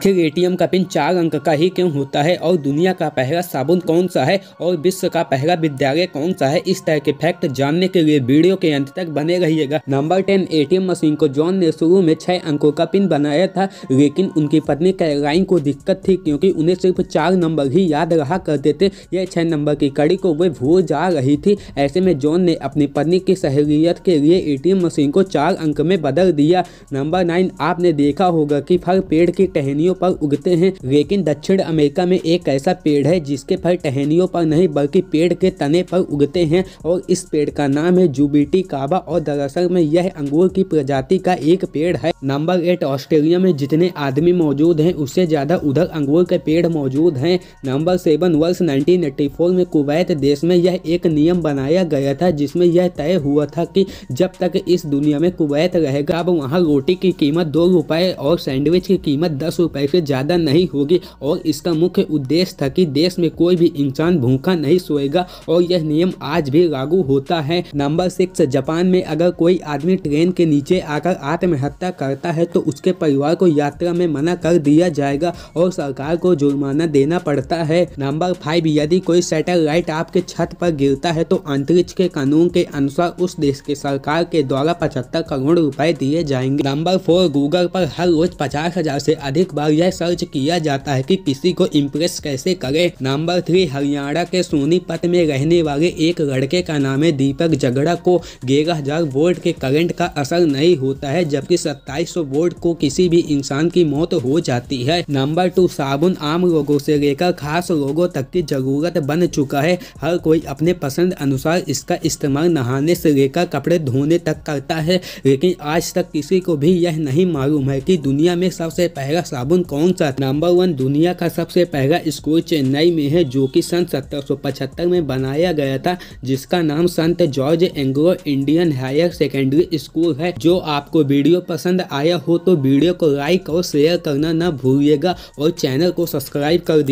आखिर एटीएम का पिन चार अंक का ही क्यों होता है और दुनिया का पहला साबुन कौन सा है और विश्व का पहला विद्यालय कौन सा है इस तरह के फैक्ट जानने के लिए वीडियो के अंत तक बने रहिएगा नंबर टेन एटीएम मशीन को जॉन ने शुरू में छह अंकों का पिन बनाया था लेकिन उनकी पत्नी कैलाइन को दिक्कत थी क्योंकि उन्हें सिर्फ चार नंबर ही याद रहा करते थे यह छह नंबर की कड़ी को वे भूल जा रही थी ऐसे में जॉन ने अपनी पत्नी की सहूलियत के लिए ए मशीन को चार अंक में बदल दिया नंबर नाइन आपने देखा होगा कि फल पेड़ की टहनियों टहनियों पर उगते हैं लेकिन दक्षिण अमेरिका में एक ऐसा पेड़ है जिसके फल टहनियों पर नहीं बल्कि पेड़ के तने पर उगते हैं और इस पेड़ का नाम है जुबीटी काबा और दरअसल में यह अंगूर की प्रजाति का एक पेड़ है नंबर एट ऑस्ट्रेलिया में जितने आदमी मौजूद हैं उससे ज़्यादा उधर अंगूर के पेड़ मौजूद हैं नंबर सेवन वर्ष नाइनटीन में कुवैत देश में यह एक नियम बनाया गया था जिसमें यह तय हुआ था कि जब तक इस दुनिया में कुवैत रहेगा अब वहाँ रोटी की कीमत दो रुपए और सैंडविच की कीमत दस रुपए कैफे ज़्यादा नहीं होगी और इसका मुख्य उद्देश्य था कि देश में कोई भी इंसान भूखा नहीं सोएगा और यह नियम आज भी लागू होता है नंबर सिक्स जापान में अगर कोई आदमी ट्रेन के नीचे आकर आत्महत्या करता है तो उसके परिवार को यात्रा में मना कर दिया जाएगा और सरकार को जुर्माना देना पड़ता है नंबर फाइव यदि कोई सैटेलाइट आपके छत पर गिरता है तो अंतरिक्ष के कानून के अनुसार उस देश के सरकार के द्वारा पचहत्तर करोड़ रुपए दिए जाएंगे नंबर फोर गूगल पर हर रोज पचास हजार से अधिक बार और यह सर्च किया जाता है कि किसी को इम्प्रेस कैसे करे नंबर थ्री हरियाणा के सोनीपत में रहने वाले एक लड़के का नाम है दीपक झगड़ा को ग्यारह हजार वोल्ट के करंट का असर नहीं होता है जबकि सत्ताईस सौ वोल्ट को किसी भी इंसान की मौत हो जाती है नंबर टू साबुन आम लोगों से लेकर खास लोगों तक की जरूरत बन चुका है हर कोई अपने पसंद अनुसार इसका इस्तेमाल नहाने से लेकर कपड़े धोने तक करता है लेकिन आज तक किसी को भी यह नहीं मालूम है कि दुनिया में सबसे पहला साबुन वन कौन सा नंबर वन दुनिया का सबसे पहला स्कूल चेन्नई में है जो कि सन 1775 में बनाया गया था जिसका नाम संत George Anglo Indian higher secondary school है जो आपको वीडियो पसंद आया हो तो वीडियो को लाइक और शेयर करना न भूलिएगा और चैनल को सब्सक्राइब कर दी